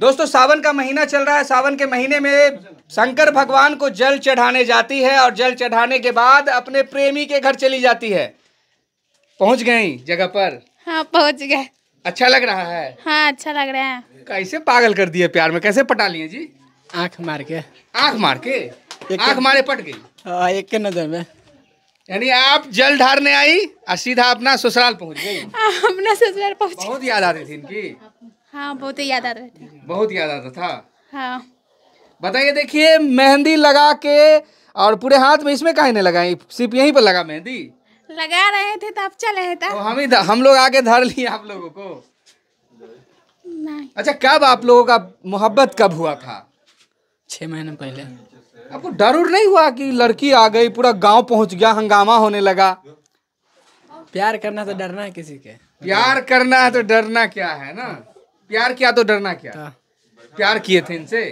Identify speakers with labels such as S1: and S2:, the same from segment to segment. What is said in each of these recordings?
S1: दोस्तों सावन का महीना चल रहा है सावन के महीने में शंकर भगवान को जल चढ़ाने जाती है और जल चढ़ाने के बाद अपने प्रेमी के घर चली जाती है पहुंच गई जगह पर हाँ पहुंच गए अच्छा लग रहा है हाँ अच्छा लग रहा है कैसे पागल कर दिए प्यार में कैसे पटा लिए जी आंख मार के आंख मार के आंख मारे पट गई हाँ, एक के नजर में यानी आप जल ढारने आई और सीधा अपना ससुराल पहुंच गई हाँ, अपना ससुराल पहुंच बहुत याद रही थी इनकी हाँ बहुत याद आता था बहुत याद आता था हाँ बताइए देखिए मेहंदी लगा के और पूरे हाथ में इसमें कहीं नहीं लगाई सिर्फ यहीं पर लगा मेहंदी लगा रहे थे तब तो चल रहे तो हम ही हम लोग आके धर लिए आप लोगों को नहीं अच्छा कब आप लोगों का मोहब्बत कब हुआ था छह महीने पहले आपको डर नहीं हुआ कि लड़की आ गई पूरा गांव पहुंच गया हंगामा होने लगा प्यार करना तो डरना है किसी के प्यार करना है तो डरना क्या है ना प्यार किया तो डरना क्या हाँ। प्यार किए थे इनसे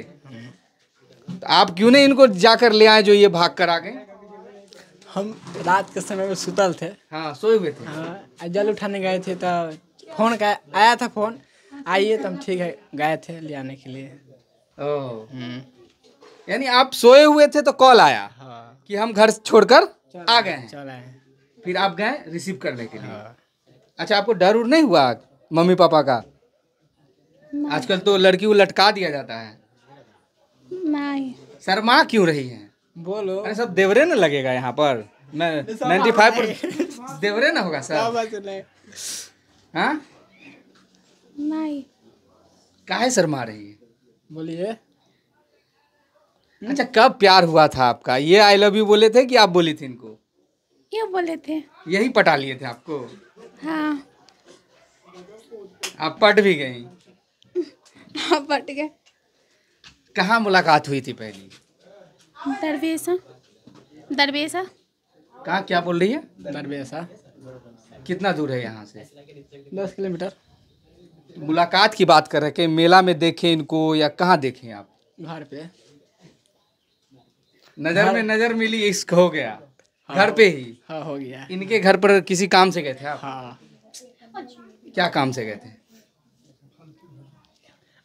S1: तो आप क्यों नहीं इनको जाकर ले आए जो ये भाग कर आ गए हम रात के समय में सुतल थे हाँ सोए हुए थे हाँ जल उठाने गए थे तो फोन का आया था फोन आइए तो हम ठीक है गए थे ले आने के लिए ओ हम्म। यानी आप सोए हुए थे तो कॉल आया हाँ। कि हम घर छोड़कर आ गए हैं फिर आप गए रिसीव करने के लिए हाँ। अच्छा आपको डर उर नहीं हुआ मम्मी पापा का आजकल तो लड़की को लटका दिया जाता है शर्मा क्यों रही है बोलो अरे सब देवरे ना लगेगा यहाँ पर नाइन्टी फाइव परसेंट देवरे ना होगा सर हाँ नहीं काहे शर्मा रही है बोलिए अच्छा कब प्यार हुआ था आपका ये आई लव यू बोले थे कि आप बोली थी इनको ये बोले थे यही पटा लिए थे आपको हाँ आप पट भी गई हाँ, कहा मुलाकात हुई थी पहली दरवेशा दरवेशा कहा क्या बोल रही है दरवेशा कितना दूर है यहाँ से दस किलोमीटर मुलाकात की बात कर रहे हैं मेला में देखे इनको या कहाँ देखे आप घर पे नजर में नजर मिली इसको हो गया हाँ, घर पे ही हाँ हो गया इनके घर पर किसी काम से गए थे आप हाँ क्या काम से गए थे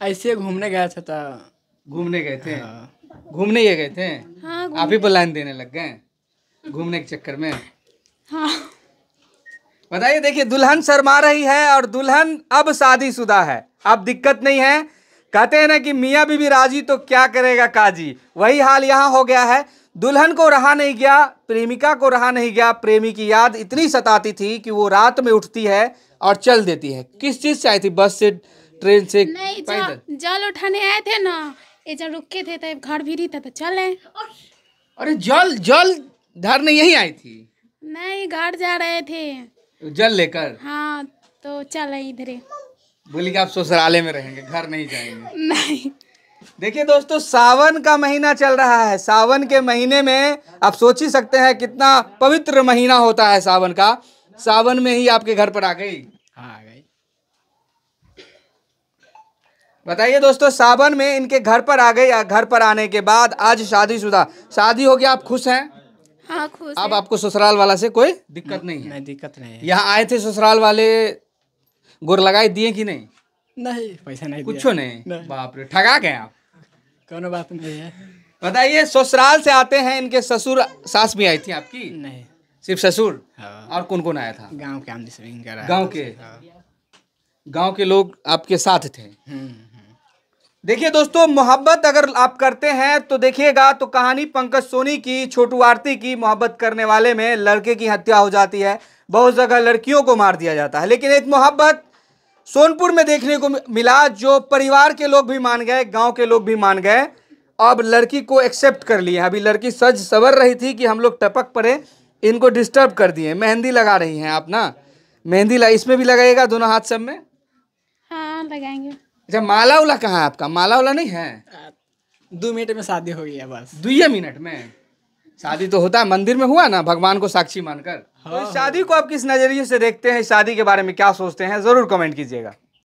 S1: ऐसे घूमने गया था ता तो- घूमने गए थे हाँ। घूमने ये गए थे हाँ, आप ही प्लान देने लग गए घूमने के चक्कर में हाँ। बताइए देखिए दुल्हन शर्मा रही है और दुल्हन अब शादीशुदा है अब दिक्कत नहीं है कहते हैं ना कि मियाँ बीबी राजी तो क्या करेगा काजी वही हाल यहाँ हो गया है दुल्हन को रहा नहीं गया प्रेमिका को रहा नहीं गया प्रेमी की याद इतनी सताती थी कि वो रात में उठती है और चल देती है किस चीज़ से आई थी बस से ट्रेन से नहीं जल, उठाने आए थे ना ये जब रुके थे तो घर भी था तो चले अरे जल जल धरने यही आई थी नहीं घर जा रहे थे जल लेकर हाँ तो चले इधर बोली कि आप ससुराले में रहेंगे घर नहीं जाएंगे नहीं देखिए दोस्तों सावन का महीना चल रहा है सावन के महीने में आप सोच ही सकते हैं कितना पवित्र महीना होता है सावन का सावन में ही आपके घर पर आ गई हाँ आ गई बताइए दोस्तों सावन में इनके घर पर आ गई घर पर आने के बाद आज शादीशुदा शादी हो गया आप खुश हैं हाँ खुश अब आपको ससुराल वाला से कोई दिक्कत नहीं है नहीं दिक्कत नहीं है यहाँ आए थे ससुराल वाले गुर लगाए दिए कि नहीं नहीं पैसा नहीं कुछ नहीं।, नहीं बाप रे ठगा गए आप कौन बात नहीं है बताइए ससुराल से आते हैं इनके ससुर सास भी आई थी आपकी नहीं सिर्फ ससुर हाँ। और कौन कौन आया था गाँव के गाँव के गाँव के लोग आपके साथ थे हम्म। देखिए दोस्तों मोहब्बत अगर आप करते हैं तो देखिएगा तो कहानी पंकज सोनी की छोटू आरती की मोहब्बत करने वाले में लड़के की हत्या हो जाती है बहुत जगह लड़कियों को मार दिया जाता है लेकिन एक मोहब्बत सोनपुर में देखने को मिला जो परिवार के लोग भी मान गए गांव के लोग भी मान गए अब लड़की को एक्सेप्ट कर लिए अभी लड़की सज सवर रही थी कि हम लोग टपक पड़े इनको डिस्टर्ब कर दिए मेहंदी लगा रही हैं आप ना मेहंदी इसमें भी लगाइएगा दोनों हाथ सब में हाँ लगाएंगे अच्छा माला उला कहाँ है आपका माला उला नहीं है दो मिनट में शादी हो गई है बस दुई मिनट में शादी तो होता है मंदिर में हुआ ना भगवान को साक्षी मानकर हाँ, तो शादी हाँ। को आप किस नजरिए से देखते हैं शादी के बारे में क्या सोचते हैं जरूर कमेंट कीजिएगा